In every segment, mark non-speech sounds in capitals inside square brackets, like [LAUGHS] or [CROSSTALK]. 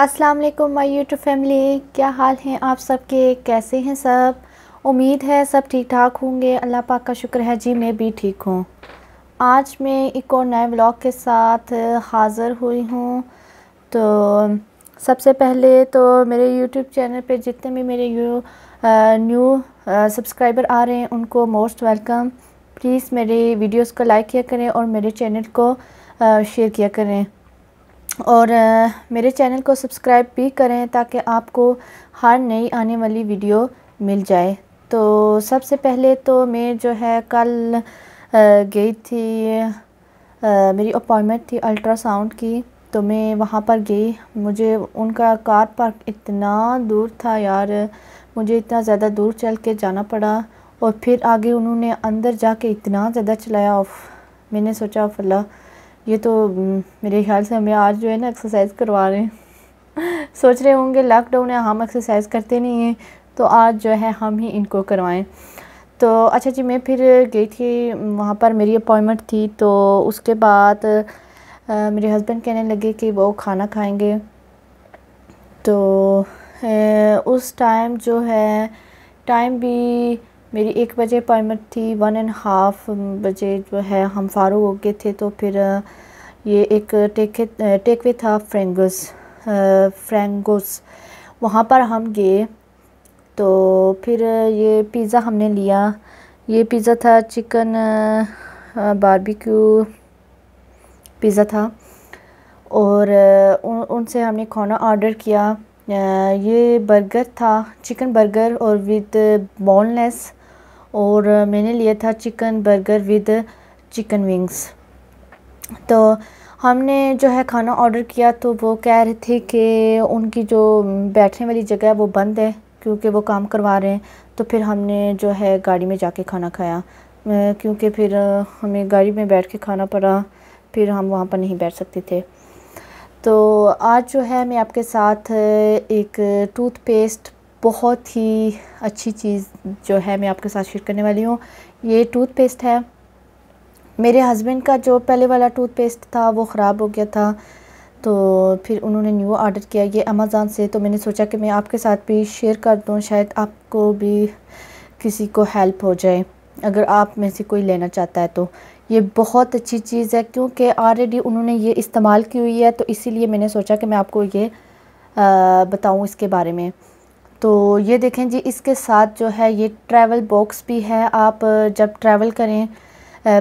अस्सलाम वालेकुम my YouTube family क्या हाल हैं आप सबके कैसे हैं सब उम्मीद है सब ठीक ठाक होंगे अल्लाह पाक का शुक्र है जी मैं भी ठीक हूँ आज मैं एक और नए ब्लॉग के साथ हाज़िर हुई हूँ तो सबसे पहले तो मेरे यूट्यूब चैनल पे जितने भी मेरे यू न्यू सब्सक्राइबर आ रहे हैं उनको मोस्ट वेलकम प्लीज़ मेरे वीडियोज़ को लाइक किया करें और मेरे चैनल को शेयर किया करें और आ, मेरे चैनल को सब्सक्राइब भी करें ताकि आपको हर नई आने वाली वीडियो मिल जाए तो सबसे पहले तो मैं जो है कल गई थी आ, मेरी अपॉइंटमेंट थी अल्ट्रासाउंड की तो मैं वहाँ पर गई मुझे उनका कार पार्क इतना दूर था यार मुझे इतना ज़्यादा दूर चल के जाना पड़ा और फिर आगे उन्होंने अंदर जाके इतना ज़्यादा चलाया ऑफ मैंने सोचा फला ये तो मेरे ख्याल से हमें आज जो है ना एक्सरसाइज करवा रहे हैं [LAUGHS] सोच रहे होंगे लॉकडाउन है हम एक्सरसाइज करते नहीं हैं तो आज जो है हम ही इनको करवाएं तो अच्छा जी मैं फिर गई थी वहाँ पर मेरी अपॉइंटमेंट थी तो उसके बाद आ, मेरे हस्बैंड कहने लगे कि वो खाना खाएंगे तो ए, उस टाइम जो है टाइम भी मेरी एक बजे अपॉइंटमेंट थी वन एंड हाफ बजे जो है हम फारो हो गए थे तो फिर ये एक टेक टेकवे था फ्रेंगस फ्रेंगोस वहाँ पर हम गए तो फिर ये पिज़्ज़ा हमने लिया ये पिज़्ज़ा था चिकन बारबेक्यू पिज़्ज़ा था और उन उनसे हमने खाना ऑर्डर किया ये बर्गर था चिकन बर्गर और विद बोनलेस और मैंने लिया था chicken burger with chicken wings तो हमने जो है खाना ऑर्डर किया तो वो कह रहे थे कि उनकी जो बैठने वाली जगह है वो बंद है क्योंकि वो काम करवा रहे हैं तो फिर हमने जो है गाड़ी में जाके खाना खाया क्योंकि फिर हमें गाड़ी में बैठ के खाना पड़ा फिर हम वहाँ पर नहीं बैठ सकते थे तो आज जो है मैं आपके साथ एक टूथपेस्ट बहुत ही अच्छी चीज़ जो है मैं आपके साथ शेयर करने वाली हूँ ये टूथपेस्ट है मेरे हस्बैंड का जो पहले वाला टूथपेस्ट था वो ख़राब हो गया था तो फिर उन्होंने न्यू ऑर्डर किया ये अमेज़ान से तो मैंने सोचा कि मैं आपके साथ भी शेयर कर दूँ शायद आपको भी किसी को हेल्प हो जाए अगर आप में से कोई लेना चाहता है तो ये बहुत अच्छी चीज़ है क्योंकि ऑलरेडी उन्होंने ये इस्तेमाल की हुई है तो इसीलिए मैंने सोचा कि मैं आपको ये बताऊँ इसके बारे में तो ये देखें जी इसके साथ जो है ये ट्रैवल बॉक्स भी है आप जब ट्रैवल करें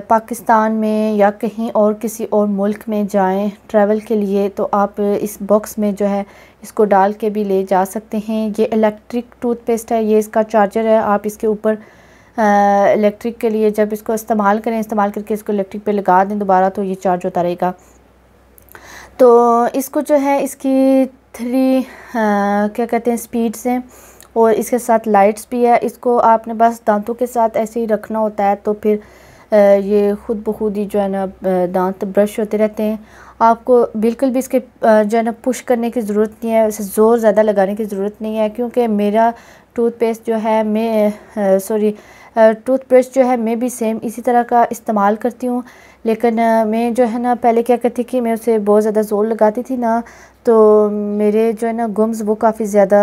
पाकिस्तान में या कहीं और किसी और मुल्क में जाएं ट्रैवल के लिए तो आप इस बॉक्स में जो है इसको डाल के भी ले जा सकते हैं ये इलेक्ट्रिक टूथपेस्ट है ये इसका चार्जर है आप इसके ऊपर इलेक्ट्रिक के लिए जब इसको इस्तेमाल करें इस्तेमाल करके इसको इलेक्ट्रिक पे लगा दें दोबारा तो ये चार्ज होता रहेगा तो इसको जो है इसकी थ्री आ, uh, क्या कहते हैं स्पीड्स हैं और इसके साथ लाइट्स भी है इसको आपने बस दांतों के साथ ऐसे ही रखना होता है तो फिर आ, uh, ये ख़ुद ब खुद ही जो है ना uh, दांत ब्रश होते रहते हैं आपको बिल्कुल भी इसके जो है ना पुश करने की ज़रूरत नहीं है इसे ज़ोर ज़्यादा लगाने की ज़रूरत नहीं है क्योंकि मेरा टूथपेस्ट जो है मैं सॉरी टूथब्रश जो है मैं भी सेम इसी तरह का इस्तेमाल करती हूँ लेकिन मैं जो है ना पहले क्या करती कि मैं उसे बहुत ज़्यादा ज़ोर लगाती थी ना तो मेरे जो है ना गुम्स वो काफ़ी ज़्यादा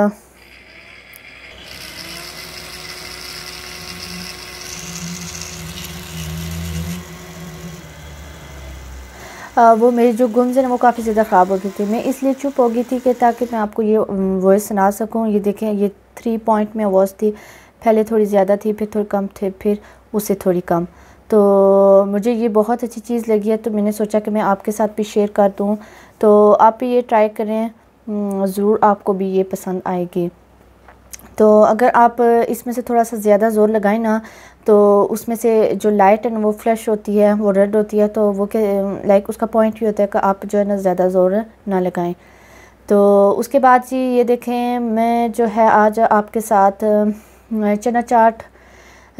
आ, वो मेरी जो गुम्स है ना वो काफ़ी ज़्यादा ख़राब हो गई थी मैं इसलिए चुप हो गई थी कि ताकि मैं आपको ये वॉइस सुना सकूँ ये देखें ये थ्री पॉइंट में आवाज़ थी पहले थोड़ी ज़्यादा थी फिर थोड़ी कम थे फिर उससे थोड़ी कम तो मुझे ये बहुत अच्छी चीज़ लगी है तो मैंने सोचा कि मैं आपके साथ भी शेयर कर दूँ तो आप भी ये ट्राई करें ज़रूर आपको भी ये पसंद आएगी तो अगर आप इसमें से थोड़ा सा ज़्यादा ज़ोर लगाएं ना तो उसमें से जो लाइट है ना वो फ्लैश होती है वो रेड होती है तो वो लाइक उसका पॉइंट भी होता है कि आप जो है ना ज़्यादा ज़ोर ना लगाएं तो उसके बाद जी ये देखें मैं जो है आज आपके साथ चना चाट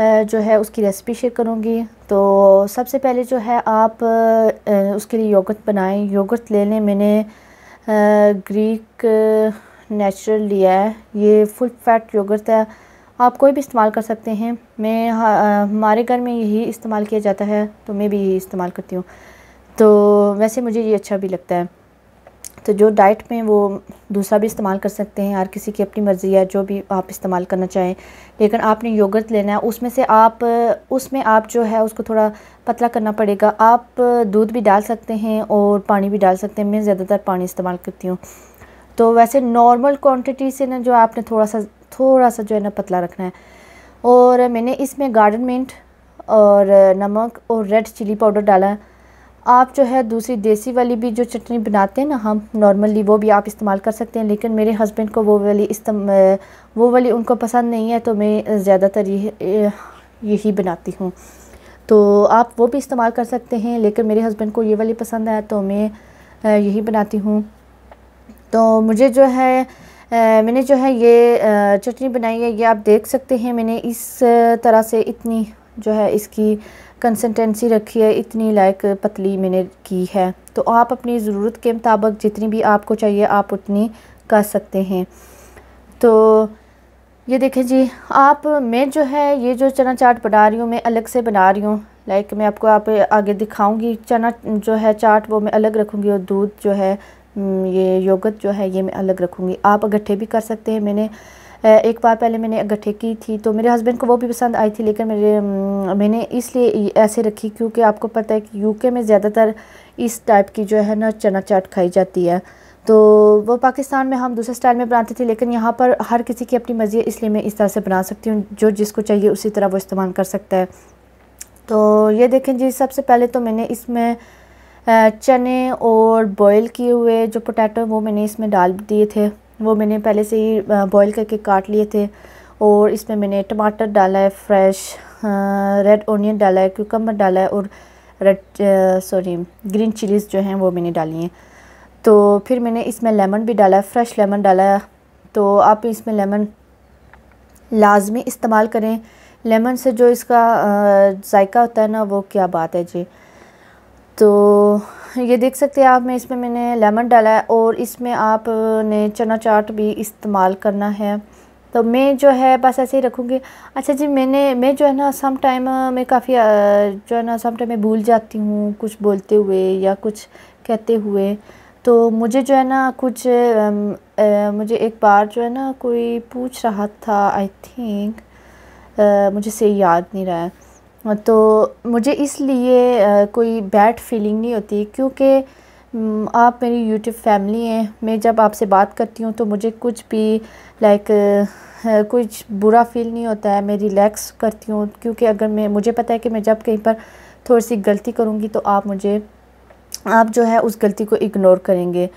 जो है उसकी रेसिपी शेयर करूँगी तो सबसे पहले जो है आप उसके लिए योगर्ट बनाएं योगर्ट ले लें मैंने ग्रीक नेचुरल लिया है ये फुल फैट योगर्ट है आप कोई भी इस्तेमाल कर सकते हैं मैं हमारे घर में यही इस्तेमाल किया जाता है तो मैं भी यही इस्तेमाल करती हूँ तो वैसे मुझे ये अच्छा भी लगता है तो जो डाइट में वो दूसरा भी इस्तेमाल कर सकते हैं यार किसी की अपनी मर्ज़ी है जो भी आप इस्तेमाल करना चाहें लेकिन आपने योगर्ट लेना है उसमें से आप उसमें आप जो है उसको थोड़ा पतला करना पड़ेगा आप दूध भी डाल सकते हैं और पानी भी डाल सकते हैं मैं ज़्यादातर पानी इस्तेमाल करती हूँ तो वैसे नॉर्मल क्वान्टिटी से ना जो आपने थोड़ा सा थोड़ा सा जो है ना पतला रखना है और मैंने इसमें गार्डन मिंट और नमक और रेड चिली पाउडर डाला है आप जो है दूसरी देसी वाली भी जो चटनी बनाते हैं ना हम नॉर्मली वो भी आप इस्तेमाल कर सकते हैं लेकिन मेरे हस्बैंड को वो वाली वो वाली उनको पसंद नहीं है तो मैं ज़्यादातर ये यही बनाती हूँ तो आप वो भी इस्तेमाल कर सकते हैं लेकिन मेरे हस्बैंड को ये वाली पसंद है तो मैं यही बनाती हूँ तो मुझे जो है मैंने जो है ये चटनी बनाई है ये आप देख सकते हैं मैंने इस तरह से इतनी जो है इसकी कंसिस्टेंसी रखी है इतनी लाइक पतली मैंने की है तो आप अपनी ज़रूरत के मुताबिक जितनी भी आपको चाहिए आप उतनी कर सकते हैं तो ये देखें जी आप मैं जो है ये जो चना चाट बना रही हूँ मैं अलग से बना रही हूँ लाइक मैं आपको आप आगे दिखाऊंगी चना जो है चाट वो मैं अलग रखूँगी और दूध जो है ये योगत जो है ये मैं अलग रखूँगी आप इकट्ठे भी कर सकते हैं मैंने एक बार पहले मैंने गट्ठे की थी तो मेरे हस्बैंड को वो भी पसंद आई थी लेकिन मेरे मैंने इसलिए ऐसे रखी क्योंकि आपको पता है कि यूके में ज़्यादातर इस टाइप की जो है ना चना चाट खाई जाती है तो वो पाकिस्तान में हम दूसरे स्टाइल में बनाते थे लेकिन यहाँ पर हर किसी की अपनी मर्ज़ी है इसलिए मैं इस तरह से बना सकती हूँ जो जिसको चाहिए उसी तरह वो इस्तेमाल कर सकता है तो ये देखें जी सबसे पहले तो मैंने इसमें चने और बॉयल किए हुए जो पोटैटो वो मैंने इसमें डाल दिए थे वो मैंने पहले से ही बॉईल करके काट लिए थे और इसमें मैंने टमाटर डाला है फ्रेश रेड ओनियन डाला है क्यूकम्बर डाला है और रेड सॉरी ग्रीन चिलीज़ जो हैं वो मैंने डाली हैं तो फिर मैंने इसमें लेमन भी डाला है फ्रेश लेमन डाला है तो आप इसमें लेमन लाजमी इस्तेमाल करें लेमन से जो इसका जायका होता है ना वो क्या बात है जी तो ये देख सकते हैं आप मैं इसमें मैंने लेमन डाला है और इसमें आपने चना चाट भी इस्तेमाल करना है तो मैं जो है बस ऐसे ही रखूँगी अच्छा जी मैंने मैं जो है ना सम टाइम मैं काफ़ी जो है ना सम टाइम मैं भूल जाती हूँ कुछ बोलते हुए या कुछ कहते हुए तो मुझे जो है ना कुछ आ, आ, मुझे एक बार जो है ना कोई पूछ रहा था आई थिंक मुझे से याद नहीं रहा है तो मुझे इसलिए कोई बैड फीलिंग नहीं होती क्योंकि आप मेरी यूट्यूब फैमिली हैं मैं जब आपसे बात करती हूँ तो मुझे कुछ भी लाइक कुछ बुरा फील नहीं होता है मैं रिलैक्स करती हूँ क्योंकि अगर मैं मुझे पता है कि मैं जब कहीं पर थोड़ी सी गलती करूँगी तो आप मुझे आप जो है उस गलती को इग्नोर करेंगे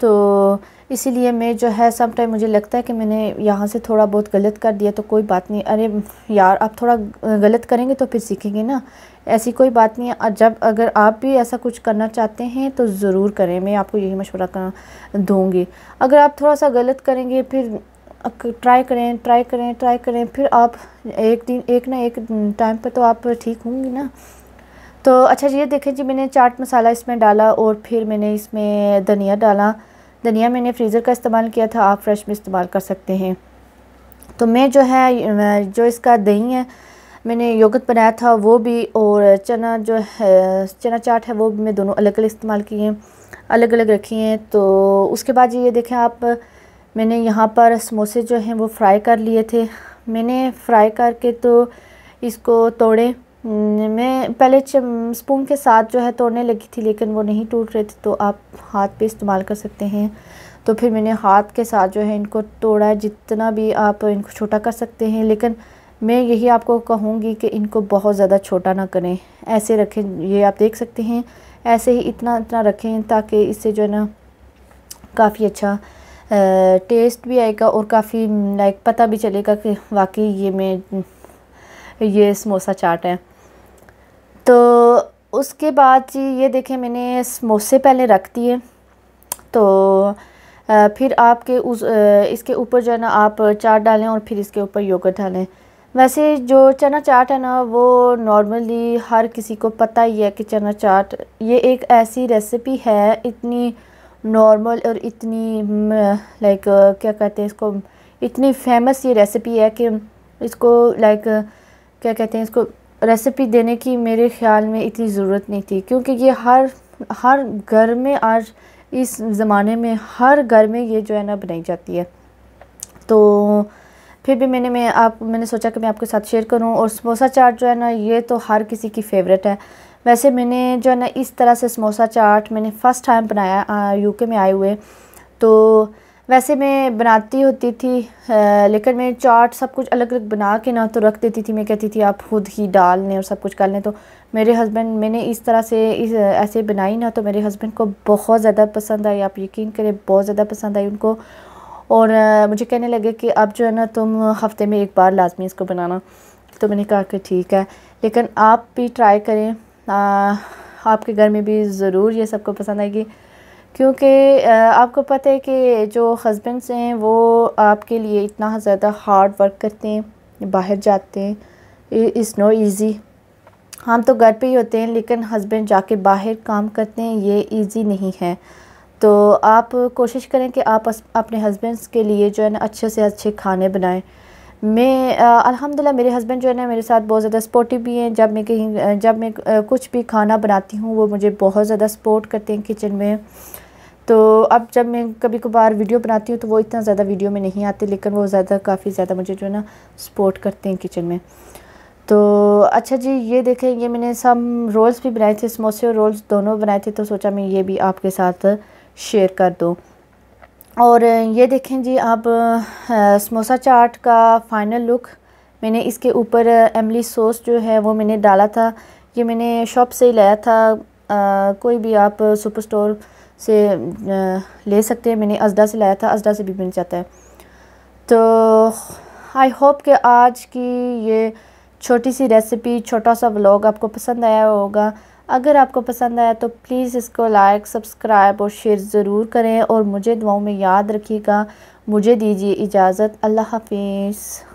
तो इसीलिए मैं जो है सम टाइम मुझे लगता है कि मैंने यहाँ से थोड़ा बहुत गलत कर दिया तो कोई बात नहीं अरे यार आप थोड़ा गलत करेंगे तो फिर सीखेंगे ना ऐसी कोई बात नहीं है जब अगर आप भी ऐसा कुछ करना चाहते हैं तो ज़रूर करें मैं आपको यही मशवरा कर दूँगी अगर आप थोड़ा सा गलत करेंगे फिर ट्राई करें ट्राई करें ट्राई करें फिर आप एक दिन एक ना एक टाइम पर तो आप ठीक होंगी ना तो अच्छा ये देखें जी मैंने चाट मसाला इसमें डाला और फिर मैंने इसमें धनिया डाला धनिया मैंने फ्रीज़र का इस्तेमाल किया था आप फ्रेश में इस्तेमाल कर सकते हैं तो मैं जो है जो इसका दही है मैंने योगत बनाया था वो भी और चना जो है चना चाट है वो भी मैं दोनों अलग अलग इस्तेमाल किए हैं अलग अलग रखी हैं तो उसके बाद ये देखें आप मैंने यहाँ पर समोसे जो हैं वो फ्राई कर लिए थे मैंने फ्राई करके तो इसको तोड़े हम्म, मैं पहले स्पून के साथ जो है तोड़ने लगी थी लेकिन वो नहीं टूट रहे थे तो आप हाथ पे इस्तेमाल कर सकते हैं तो फिर मैंने हाथ के साथ जो है इनको तोड़ा जितना भी आप इनको छोटा कर सकते हैं लेकिन मैं यही आपको कहूँगी कि इनको बहुत ज़्यादा छोटा ना करें ऐसे रखें ये आप देख सकते हैं ऐसे ही इतना इतना रखें ताकि इससे जो है ना काफ़ी अच्छा टेस्ट भी आएगा और काफ़ी लाइक पता भी चलेगा कि वाकई ये मैं ये समोसा चाट है तो उसके बाद जी ये देखें मैंने समोसे पहले रख दिए तो फिर आपके उस इसके ऊपर जो है ना आप चाट डालें और फिर इसके ऊपर योगर्ट डालें वैसे जो चना चाट है ना वो नॉर्मली हर किसी को पता ही है कि चना चाट ये एक ऐसी रेसिपी है इतनी नॉर्मल और इतनी लाइक क्या कहते हैं इसको इतनी फेमस ये रेसिपी है कि इसको लाइक क्या कहते हैं इसको रेसिपी देने की मेरे ख्याल में इतनी ज़रूरत नहीं थी क्योंकि ये हर हर घर में आज इस ज़माने में हर घर में ये जो है ना बनाई जाती है तो फिर भी मैंने मैं आप मैंने सोचा कि मैं आपके साथ शेयर करूं और समोसा चाट जो है ना ये तो हर किसी की फेवरेट है वैसे मैंने जो है ना इस तरह से समोसा चाट मैंने फ़र्स्ट टाइम बनाया यूके में आए हुए तो वैसे मैं बनाती होती थी लेकिन मैं चाट सब कुछ अलग अलग बना के ना तो रख देती थी मैं कहती थी आप खुद ही डाल लें और सब कुछ कर लें तो मेरे हस्बैंड मैंने इस तरह से इस ऐसे बनाई ना तो मेरे हस्बैंड को बहुत ज़्यादा पसंद आई आप यकीन करें बहुत ज़्यादा पसंद आई उनको और मुझे कहने लगे कि अब जो है ना तुम हफ़्ते में एक बार लाजमी इसको बनाना तो मैंने कहा कि ठीक है लेकिन आप भी ट्राई करें आ, आपके घर में भी ज़रूर ये सबको पसंद आएगी क्योंकि आपको पता है कि जो हस्बैंड्स हैं वो आपके लिए इतना ज़्यादा हार्ड वर्क करते हैं बाहर जाते हैं इज़ नो ईज़ी हम तो घर पे ही होते हैं लेकिन हस्बैंड जाके बाहर काम करते हैं ये इजी नहीं है तो आप कोशिश करें कि आप अपने हस्बैंड्स के लिए जो है ना अच्छे से अच्छे खाने बनाएं मैं अल्हम्दुलिल्लाह मेरे हस्बैंड जो है ना मेरे साथ बहुत ज़्यादा सपोर्टिव भी हैं जब मैं कहीं जब मैं कुछ भी खाना बनाती हूँ वो मुझे बहुत ज़्यादा सपोर्ट करते हैं किचन में तो अब जब मैं कभी कभार वीडियो बनाती हूँ तो वो इतना ज़्यादा वीडियो में नहीं आते लेकिन वो ज़्यादा काफ़ी ज़्यादा मुझे जो है ना सपोर्ट करते हैं किचन में तो अच्छा जी ये देखें ये मैंने सब रोल्स भी बनाए थे समोसे और रोल्स दोनों बनाए थे तो सोचा मैं ये भी आपके साथ शेयर कर दूँ और ये देखें जी आप समोसा चाट का फाइनल लुक मैंने इसके ऊपर एमली सॉस जो है वो मैंने डाला था ये मैंने शॉप से ही लाया था आ, कोई भी आप सुपर स्टोर से ले सकते हैं मैंने अजडा से लाया था अजडा से भी मिल जाता है तो आई होप कि आज की ये छोटी सी रेसिपी छोटा सा व्लॉग आपको पसंद आया होगा अगर आपको पसंद आया तो प्लीज़ इसको लाइक सब्सक्राइब और शेयर ज़रूर करें और मुझे दुआओं में याद रखिएगा मुझे दीजिए इजाज़त अल्लाह हाफिज़